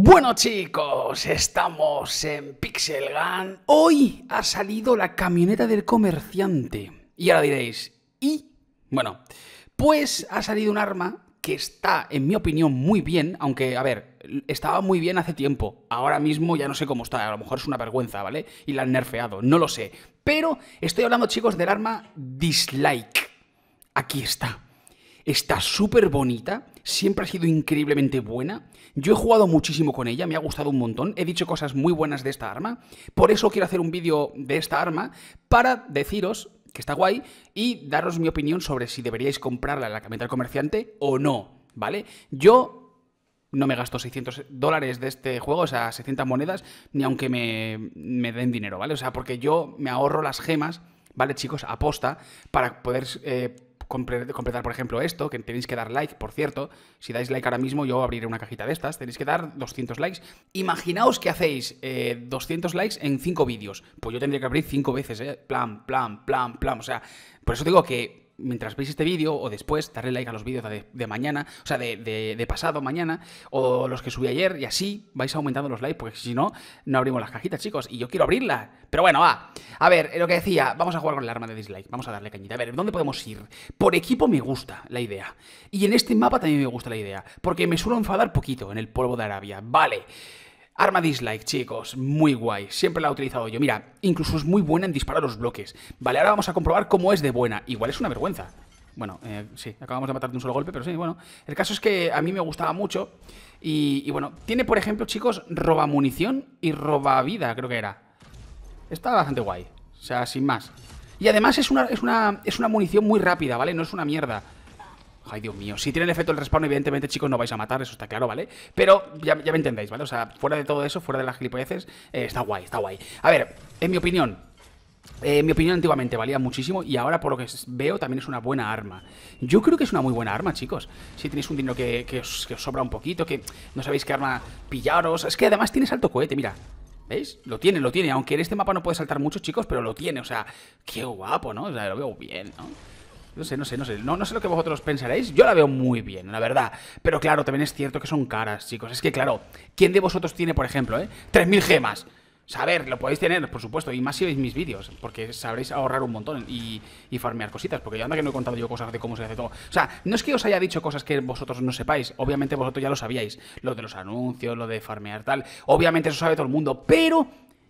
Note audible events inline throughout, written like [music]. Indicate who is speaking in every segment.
Speaker 1: Bueno chicos, estamos en Pixel Gun. Hoy ha salido la camioneta del comerciante. Y ahora diréis, ¿y? Bueno, pues ha salido un arma que está, en mi opinión, muy bien, aunque, a ver, estaba muy bien hace tiempo. Ahora mismo ya no sé cómo está, a lo mejor es una vergüenza, ¿vale? Y la han nerfeado, no lo sé. Pero estoy hablando, chicos, del arma Dislike. Aquí está. Está súper bonita siempre ha sido increíblemente buena. Yo he jugado muchísimo con ella, me ha gustado un montón, he dicho cosas muy buenas de esta arma. Por eso quiero hacer un vídeo de esta arma para deciros que está guay y daros mi opinión sobre si deberíais comprarla en la camioneta del comerciante o no, ¿vale? Yo no me gasto 600 dólares de este juego, o sea, 600 monedas, ni aunque me, den dinero, ¿vale? O sea, porque yo me ahorro las gemas, ¿vale, chicos? Aposta para poder... Eh, completar, por ejemplo, esto, que tenéis que dar like, por cierto. Si dais like ahora mismo, yo abriré una cajita de estas. Tenéis que dar 200 likes. Imaginaos que hacéis 200 eh, likes en 5 vídeos. Pues yo tendría que abrir 5 veces, ¿eh? Plan, plan, plan, plan. O sea, por eso digo que mientras veis este vídeo o después, darle like a los vídeos de, mañana, o sea, de, pasado mañana, o los que subí ayer, y así vais aumentando los likes, porque si no, no abrimos las cajitas, chicos, y yo quiero abrirla. Pero bueno, va. A ver, lo que decía, vamos a jugar con el arma de dislike, vamos a darle cañita. A ver, ¿dónde podemos ir? Por equipo me gusta la idea. Y en este mapa también me gusta la idea, porque me suelo enfadar poquito en el polvo de Arabia. Vale. Arma dislike, chicos, muy guay. Siempre la he utilizado yo. Mira, incluso es muy buena en disparar los bloques. Vale, ahora vamos a comprobar cómo es de buena. Igual es una vergüenza. Bueno, eh, sí, acabamos de matarte un solo golpe, pero sí, bueno. El caso es que a mí me gustaba mucho. Y, bueno, tiene, por ejemplo, chicos, roba munición y roba vida, creo que era. Está bastante guay. O sea, sin más. Y además es una, es una, es una munición muy rápida, ¿vale? No es una mierda. Ay, Dios mío. Si tiene el efecto el respawn, evidentemente, chicos, no vais a matar, eso está claro, ¿vale? Pero ya, me entendéis, ¿vale? O sea, fuera de todo eso, fuera de las gilipolleces, eh, está guay, está guay. A ver, en mi opinión, eh, En mi opinión antiguamente valía muchísimo y ahora por lo que veo también es una buena arma. Yo creo que es una muy buena arma, chicos. Si tenéis un dinero que, que os, sobra un poquito, que no sabéis qué arma pillaros. Es que además tiene salto cohete, mira. ¿Veis? Lo tiene, lo tiene. Aunque en este mapa no puede saltar mucho, chicos, pero lo tiene. O sea, qué guapo, ¿no? O sea, lo veo bien, ¿no? No sé, no sé, no sé. No, no sé lo que vosotros pensaréis. Yo la veo muy bien, la verdad. Pero claro, también es cierto que son caras, chicos. Es que, claro, ¿quién de vosotros tiene, por ejemplo, eh? 3.000 gemas. Saber, lo podéis tener, por supuesto, y más si veis mis vídeos, porque sabréis ahorrar un montón y, y, farmear cositas, porque yo anda que no he contado yo cosas de cómo se hace todo. O sea, no es que os haya dicho cosas que vosotros no sepáis, obviamente vosotros ya lo sabíais, lo de los anuncios, lo de farmear tal, obviamente eso sabe todo el mundo, pero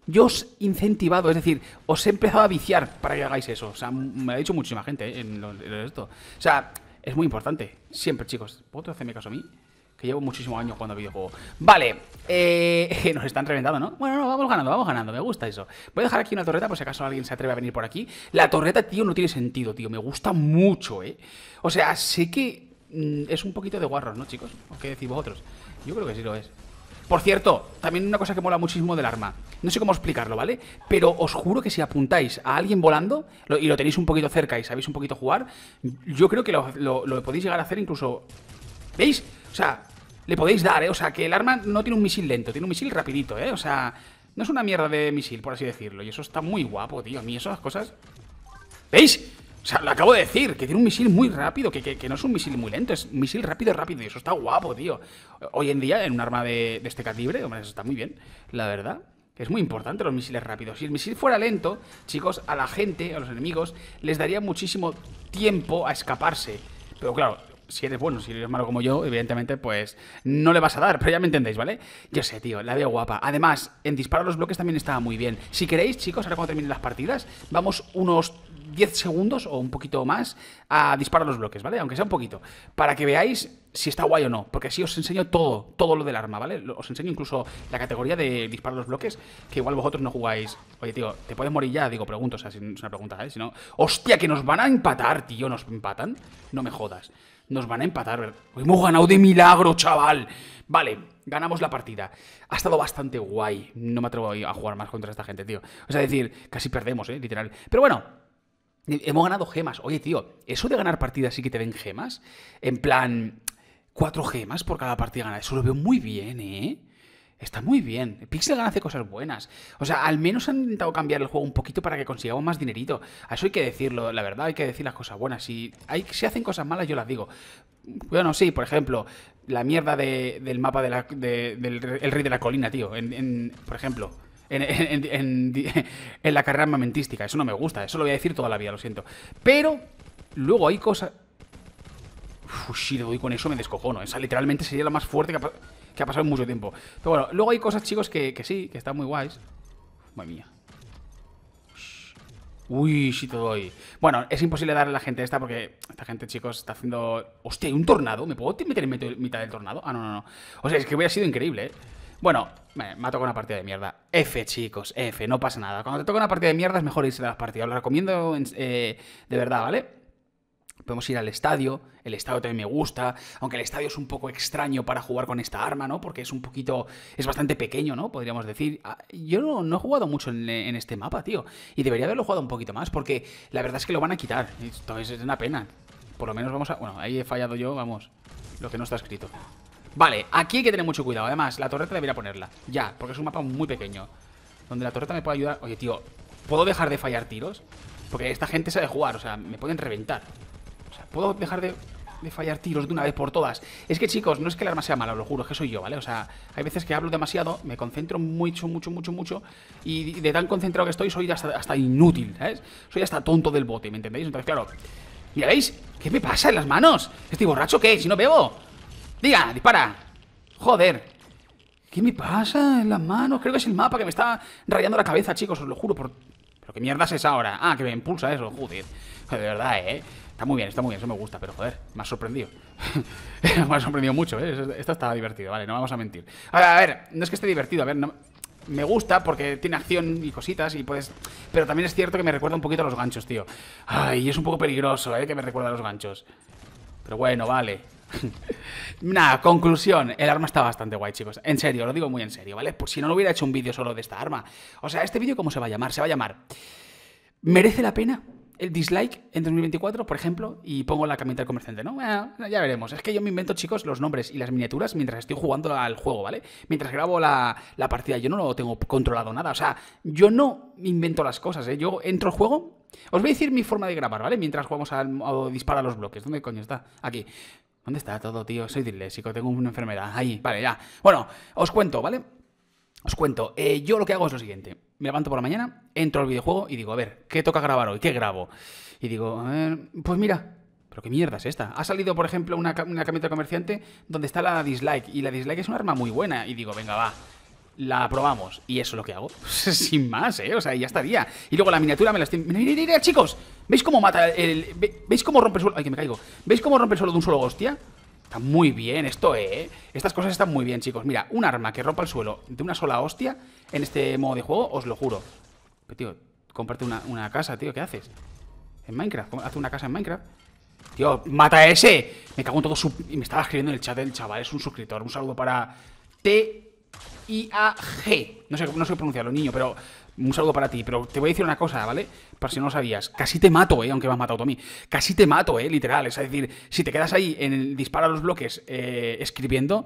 Speaker 1: yo os he incentivado, es decir, os he empezado a viciar para que hagáis eso. O sea, me ha dicho muchísima gente ¿eh? en, esto. O sea, es muy importante. Siempre, chicos. ¿Vosotros hacerme caso a mí? Que llevo muchísimos años jugando videojuegos. Vale. Eh, [laughs] nos están reventando, ¿no? Bueno, vamos ganando, vamos ganando. Me gusta eso. Voy a dejar aquí una torreta por si acaso alguien se atreve a venir por aquí. La torreta, tío, no tiene sentido, tío. Me gusta mucho, ¿eh? O sea, sé que mm, es un poquito de guarros, ¿no, chicos? ¿Qué decís vosotros? Yo creo que sí lo es. Por cierto, también una cosa que mola muchísimo del arma. No sé cómo explicarlo, ¿vale? Pero os juro que si apuntáis a alguien volando y lo tenéis un poquito cerca y sabéis un poquito jugar, yo creo que lo, lo podéis llegar a hacer incluso... ¿Veis? O sea, le podéis dar, ¿eh? O sea, que el arma no tiene un misil lento, tiene un misil rapidito, ¿eh? O sea, no es una mierda de misil, por así decirlo. Y eso está muy guapo, tío. A mí esas cosas... ¿Veis? O sea, lo acabo de decir, que tiene un misil muy rápido, que, no es un misil muy lento, es un misil rápido, rápido, y eso está guapo, tío. Hoy en día, en un arma de, este calibre, hombre, eso está muy bien, la verdad. Es muy importante los misiles rápidos. Si el misil fuera lento, chicos, a la gente, a los enemigos, les daría muchísimo tiempo a escaparse. Pero claro, si eres bueno, si eres malo como yo, evidentemente, pues no le vas a dar, pero ya me entendéis, ¿vale? Yo sé, tío, la veo guapa. Además, en disparar los bloques también estaba muy bien. Si queréis, chicos, ahora cuando terminen las partidas, vamos unos 10 segundos o un poquito más a disparar los bloques, ¿vale? Aunque sea un poquito, para que veáis si está guay o no, porque así os enseño todo, todo lo del arma, ¿vale? Os enseño incluso la categoría de disparar los bloques, que igual vosotros no jugáis. Oye, tío, ¿te puedes morir ya? Digo, pregunto, o sea, es una pregunta, ¿eh? Si no, hostia, que nos van a empatar, tío, nos empatan. No me jodas, nos van a empatar. Hemos ganado de milagro, chaval. Vale, ganamos la partida. Ha estado bastante guay. No me atrevo a jugar más contra esta gente, tío. O sea, decir, casi perdemos, ¿eh? Literal. Pero bueno, Hemos ganado gemas. Oye, tío, eso de ganar partidas y que te den gemas. En plan, cuatro gemas por cada partida ganada. Eso lo veo muy bien, ¿eh? Está muy bien. Pixel hace cosas buenas. O sea, al menos han intentado cambiar el juego un poquito para que consigamos más dinerito. A eso hay que decirlo, la verdad, hay que decir las cosas buenas. Si, hay, hacen cosas malas, yo las digo. Bueno, sí, por ejemplo, la mierda del mapa del rey de la colina, tío. por ejemplo. [laughs] en, la carrera armamentística. Eso no me gusta, eso lo voy a decir toda la vida, lo siento. Pero luego hay cosas... le doy con eso me descojono. Esa literalmente sería la más fuerte que ha, pasado en mucho tiempo. Pero bueno, luego hay cosas, chicos, que, sí, que están muy guays. Madre mía. Uy, si te doy. Bueno, es imposible darle a la gente esta porque esta gente, chicos, está haciendo... Hostia, un tornado? ¿Me puedo meter en mitad del tornado? Ah, no, no, no. O sea, es que hubiera sido increíble, ¿eh? Bueno, me, me ha tocado una partida de mierda. F, chicos, F, no pasa nada. Cuando te toca una partida de mierda es mejor irse de las partidas. Lo recomiendo eh, de verdad, ¿vale? podemos ir al estadio, el estadio también me gusta, aunque el estadio es un poco extraño para jugar con esta arma, ¿no? Porque es un poquito, es bastante pequeño, ¿no? Podríamos decir. Ah, yo no, he jugado mucho en, este mapa, tío, y debería haberlo jugado un poquito más, porque la verdad es que lo van a quitar, entonces es una pena. Por lo menos vamos a... Bueno, ahí he fallado yo, vamos, lo que no está escrito. Vale, aquí hay que tener mucho cuidado. Además, la torreta debería ponerla. Ya, porque es un mapa muy pequeño. Donde la torreta me puede ayudar... Oye, tío, ¿puedo dejar de fallar tiros? Porque esta gente sabe jugar, o sea, me pueden reventar. O sea, ¿puedo dejar de, fallar tiros de una vez por todas? Es que, chicos, no es que el arma sea mala, lo juro, es que soy yo, ¿vale? O sea, hay veces que hablo demasiado, me concentro mucho, mucho, mucho, mucho, y de tan concentrado que estoy, soy hasta, inútil, ¿sabes? Soy hasta tonto del bote, ¿me entendéis? Entonces, claro... ¿Ya ¿veis? ¿Qué me pasa en las manos? ¿Estoy borracho qué? Si no bebo Diga, dispara. Joder. ¿Qué me pasa en las manos? Creo que es el mapa que me está rayando la cabeza, chicos, os lo juro por... ¿Pero qué mierda es ahora? Ah, que me impulsa eso, joder. De verdad, ¿eh? Está muy bien, está muy bien, eso me gusta, pero joder, me ha sorprendido. [laughs] me ha sorprendido mucho, ¿eh? Esto estaba divertido, vale, no vamos a mentir. A ver, a ver, no es que esté divertido, a ver, no... Me gusta porque tiene acción y cositas y puedes... Pero también es cierto que me recuerda un poquito a los ganchos, tío. Ay, es un poco peligroso, ¿eh? Que me recuerda a los ganchos. Pero bueno, vale. Nada, conclusión. El arma está bastante guay, chicos. En serio, lo digo muy en serio, ¿vale? Pues si no, lo hubiera hecho un vídeo solo de esta arma. O sea, ¿este vídeo cómo se va a llamar? Se va a llamar... ¿Merece la pena el dislike en 2024, por ejemplo, y pongo la camita del comerciante, ¿no? ya veremos. Es que yo me invento, chicos, los nombres y las miniaturas mientras estoy jugando al juego, ¿vale? Mientras grabo la, partida, yo no lo tengo controlado nada. O sea, yo no invento las cosas, ¿eh? Yo entro al juego... Os voy a decir mi forma de grabar, ¿vale? Mientras jugamos al... O dispara los bloques. ¿Dónde coño está? Aquí. ¿Dónde está todo, tío? Soy disléxico, tengo una enfermedad. Ahí, vale, ya. Bueno, os cuento, ¿vale? Os cuento, eh, yo lo que hago es lo siguiente. Me levanto por la mañana, entro al videojuego y digo, a ver, ¿qué toca grabar hoy? ¿Qué grabo? Y digo, eh, pues mira, pero qué mierda es esta. Ha salido, por ejemplo, una, una comerciante donde está la dislike. Y la dislike es un arma muy buena. Y digo, venga, va, la probamos. Y eso es lo que hago. [laughs] Sin más, ¿eh? O sea, ya estaría. Y luego la miniatura me la estoy... ¡Mira, mira, mira chicos! ¿Veis cómo mata el... ¿Veis cómo rompe el suelo? ¡Ay, que me caigo! ¿Veis cómo rompe el suelo de un solo hostia? Está muy bien esto, ¿eh? Estas cosas están muy bien, chicos. Mira, un arma que rompa el suelo de una sola hostia en este modo de juego, os lo juro. Pero, tío, comparte una, casa, tío. ¿Qué haces? En Minecraft. Hace una casa en Minecraft. Tío, mata a ese. Me cago en todo su... Y Me estaba escribiendo en el chat del chaval. Es un suscriptor. Un saludo para... IAG. No sé, no sé pronunciarlo, niño, pero un saludo para ti. Pero te voy a decir una cosa, ¿vale? Por si no lo sabías. Casi te mato, ¿eh? Aunque me has matado a mí. Casi te mato, ¿eh? Literal. Es decir, si te quedas ahí en el disparo los bloques eh, escribiendo...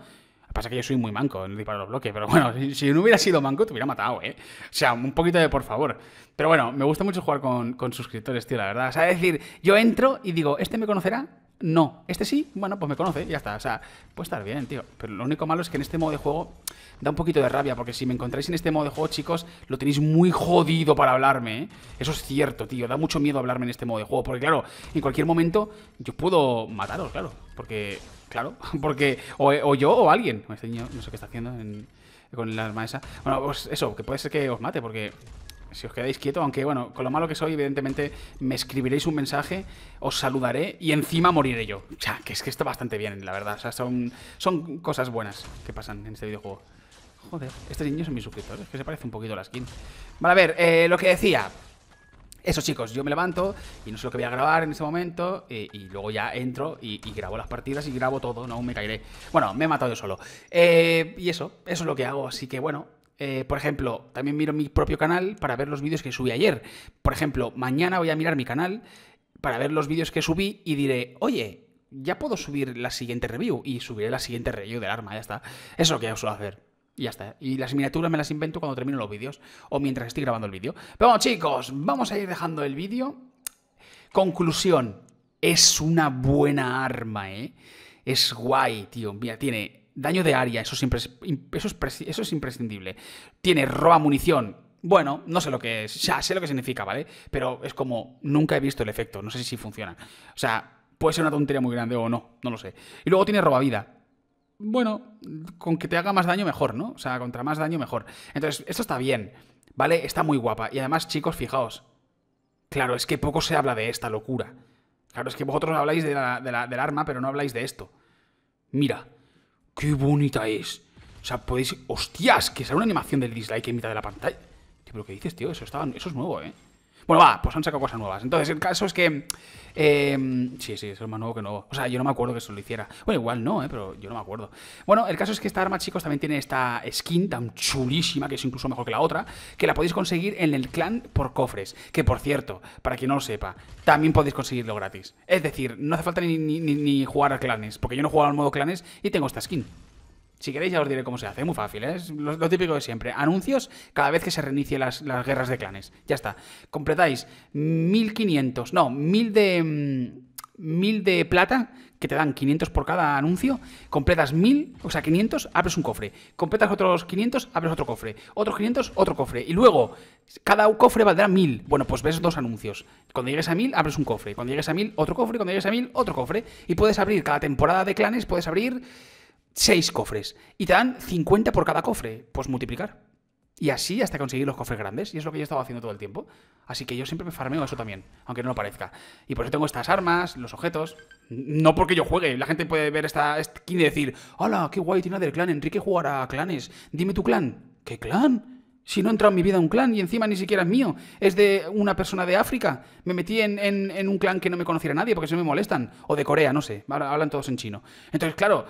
Speaker 1: Pasa que yo soy muy manco en el los bloques, pero bueno, si, yo no hubiera sido manco, te hubiera matado, ¿eh? O sea, un poquito de por favor. Pero bueno, me gusta mucho jugar con, con suscriptores, tío, la verdad. O sea, es decir, yo entro y digo, ¿este me conocerá? no. Este sí, bueno, pues me conoce, ya está. O sea, puede estar bien, tío. Pero lo único malo es que en este modo de juego da un poquito de rabia, porque si me encontráis en este modo de juego, chicos, lo tenéis muy jodido para hablarme, ¿eh? Eso es cierto, tío. Da mucho miedo hablarme en este modo de juego, porque claro, en cualquier momento yo puedo mataros, claro. Porque, claro, [laughs] porque o, yo o alguien. Este niño no sé qué está haciendo con el arma esa. Bueno, pues eso, que puede ser que os mate, porque si os quedáis quieto, aunque bueno, con lo malo que soy, evidentemente me escribiréis un mensaje, os saludaré y encima moriré yo. O sea, que es que está bastante bien, la verdad. O sea, son, son cosas buenas que pasan en este videojuego. Joder, estos niños son mis suscriptores, que se parece un poquito a la skin. Vale, a ver, eh, lo que decía. Eso chicos, yo me levanto y no sé lo que voy a grabar en este momento eh, y luego ya entro y, grabo las partidas y grabo todo, no me caeré. Bueno, me he matado yo solo. Eh, y eso, eso es lo que hago, así que bueno, eh, por ejemplo, también miro mi propio canal para ver los vídeos que subí ayer. Por ejemplo, mañana voy a mirar mi canal para ver los vídeos que subí y diré, oye, ya puedo subir la siguiente review y subiré la siguiente review del arma, ya está. Eso es lo que yo suelo hacer. Y ya está. Y las miniaturas me las invento cuando termino los vídeos o mientras estoy grabando el vídeo. Pero bueno, chicos, vamos a ir dejando el vídeo. Conclusión, es una buena arma, ¿eh? Es guay, tío. Mira, tiene daño de área, eso es, eso es, imprescindible. Tiene roba munición, bueno, no sé lo que es, ya sé lo que significa, ¿vale? Pero es como, nunca he visto el efecto, no sé si funciona. O sea, puede ser una tontería muy grande o no, no lo sé. Y luego tiene roba vida. Bueno, con que te haga más daño, mejor, ¿no? O sea, contra más daño, mejor. Entonces, esto está bien, ¿vale? Está muy guapa. Y además, chicos, fijaos. Claro, es que poco se habla de esta locura. Claro, es que vosotros habláis del arma, pero no habláis de esto. Mira, ¡Qué bonita es! O sea, podéis... ¡Hostias! Que sale una animación del dislike en mitad de la pantalla. Tío, pero que dices, tío? Eso, estaba... Eso es nuevo, ¿eh? Bueno, va, pues han sacado cosas nuevas. Entonces, el caso es que. Em, sí, sí, es más nuevo que nuevo. O sea, yo no me acuerdo que eso lo hiciera. Bueno, igual no, eh, pero yo no me acuerdo. Bueno, el caso es que esta arma, chicos, también tiene esta skin tan chulísima, que es incluso mejor que la otra, que la podéis conseguir en el clan por cofres. Que por cierto, para quien no lo sepa, también podéis conseguirlo gratis. Es decir, no hace falta ni, ni jugar a clanes, porque yo no he jugado al modo clanes y tengo esta skin. Si queréis ya os diré cómo se hace, muy fácil, ¿eh? lo, típico de siempre. Anuncios cada vez que se reinicie las, las guerras de clanes. Ya está. Completáis 1500, no, 1000 de... 1000 mm, de plata, que te dan 500 por cada anuncio, completas 1000, o sea, 500, abres un cofre, completas otros 500, abres otro cofre, otros 500, otro cofre, y luego cada cofre valdrá 1000. Bueno, pues ves dos anuncios. Cuando llegues a 1000, abres un cofre, cuando llegues a 1000, otro cofre, cuando llegues a 1000, otro cofre, y puedes abrir cada temporada de clanes, puedes abrir seis cofres y te dan 50 por cada cofre, pues multiplicar. Y así hasta conseguir los cofres grandes. Y es lo que yo he estado haciendo todo el tiempo. Así que yo siempre me farmeo eso también, aunque no lo parezca. Y por eso tengo estas armas, los objetos. No porque yo juegue. La gente puede ver esta skin este y decir, hola, qué guay, tiene del clan. Enrique jugará a clanes. Dime tu clan. ¿Qué clan? Si no he entrado en mi vida un clan y encima ni siquiera es mío. Es de una persona de África. Me metí en, un clan que no me conociera nadie porque se me molestan. O de Corea, no sé. hablan todos en chino. Entonces, claro,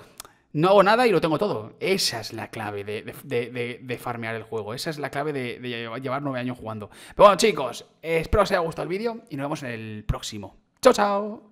Speaker 1: no hago nada y lo tengo todo. Esa es la clave de, farmear el juego. Esa es la clave de, llevar nueve años jugando. Pero bueno, chicos, espero os haya gustado el vídeo y nos vemos en el próximo. ¡Chao, chao!